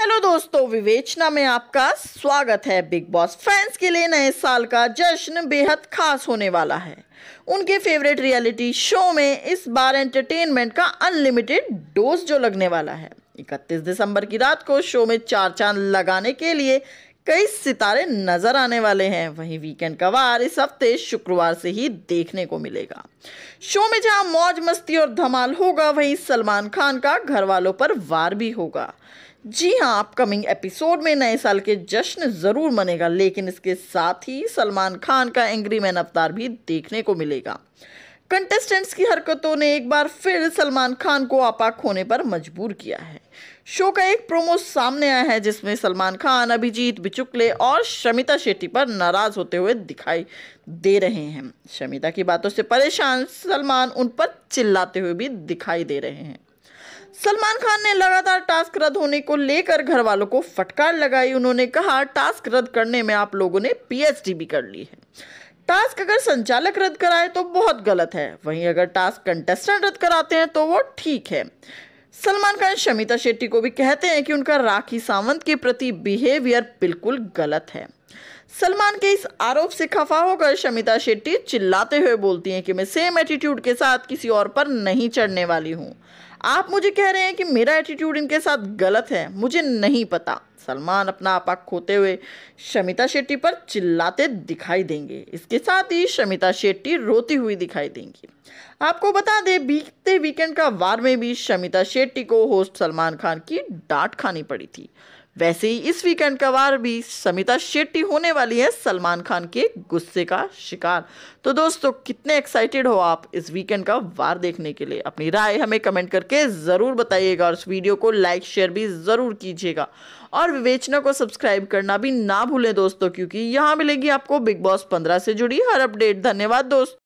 hello दोस्तों विवेचना में आपका स्वागत है बिग बॉस फैंस के लिए नए साल का जश्न बेहद खास होने वाला है उनके फेवरेट रियलिटी शो में इस बार एंटरटेनमेंट का अनलिमिटेड डोज जो लगने वाला है 31 दिसंबर की रात को शो में चार चांद लगाने के लिए कई सितारे नजर आने वाले हैं वहीं वीकेंड का वार इस हफ्ते शुक्रवार से ही देखने को मिलेगा शो में जहां मौज मस्ती और धमाल होगा वहीं सलमान खान का घर वालों पर वार भी होगा जी हाँ अपकमिंग एपिसोड में नए साल के जश्न ज़रूर मनेगा लेकिन इसके साथ ही सलमान खान का एंग्री मैन अवतार भी देखने को मिलेगा कंटेस्टेंट्स की हरकतों ने एक बार फिर सलमान खान को आपाक होने पर मजबूर किया है शो का एक प्रोमो सामने आया है जिसमें सलमान खान अभिजीत बिचुकले और शमिता शेट्टी पर नाराज होते हुए दिखाई दे रहे हैं शमिता की बातों से परेशान सलमान उन पर चिल्लाते हुए भी दिखाई दे रहे हैं सलमान खान ने लगातार टास्क रद्द होने को लेकर घर वालों को फटकार लगाई उन्होंने कहा टास्क रद्द करने में आप लोगों ने पीएचडी भी कर ली है टास्क अगर संचालक रद्द कराए तो बहुत गलत है वहीं अगर टास्क कंटेस्टेंट रद्द कराते हैं तो वो ठीक है सलमान खान शमिता शेट्टी को भी कहते हैं कि उनका राखी सावंत के प्रति बिहेवियर बिल्कुल गलत है सलमान के इस आरोप से खफा होकर शमिता शेट्टी चिल्लाते हुए बोलती हैं कि मैं सेम एटीट्यूड के साथ किसी और पर नहीं चढ़ने वाली हूँ आप मुझे कह रहे हैं कि मेरा एटीट्यूड इनके साथ गलत है मुझे नहीं पता सलमान अपना आपा खोते हुए शमिता शेट्टी पर चिल्लाते दिखाई देंगे इसके साथ ही शमिता शेट्टी रोती हुई दिखाई देंगी आपको बता दें बीते वीकेंड का वार में भी शमिता शेट्टी को होस्ट सलमान खान की डांट खानी पड़ी थी वैसे ही इस वीकेंड का वार भी समिता शेट्टी होने वाली है सलमान खान के गुस्से का शिकार तो दोस्तों कितने एक्साइटेड हो आप इस वीकेंड का वार देखने के लिए अपनी राय हमें कमेंट करके ज़रूर बताइएगा और इस वीडियो को लाइक शेयर भी ज़रूर कीजिएगा और विवेचना को सब्सक्राइब करना भी ना भूलें दोस्तों क्योंकि यहाँ मिलेगी आपको बिग बॉस पंद्रह से जुड़ी हर अपडेट धन्यवाद दोस्तों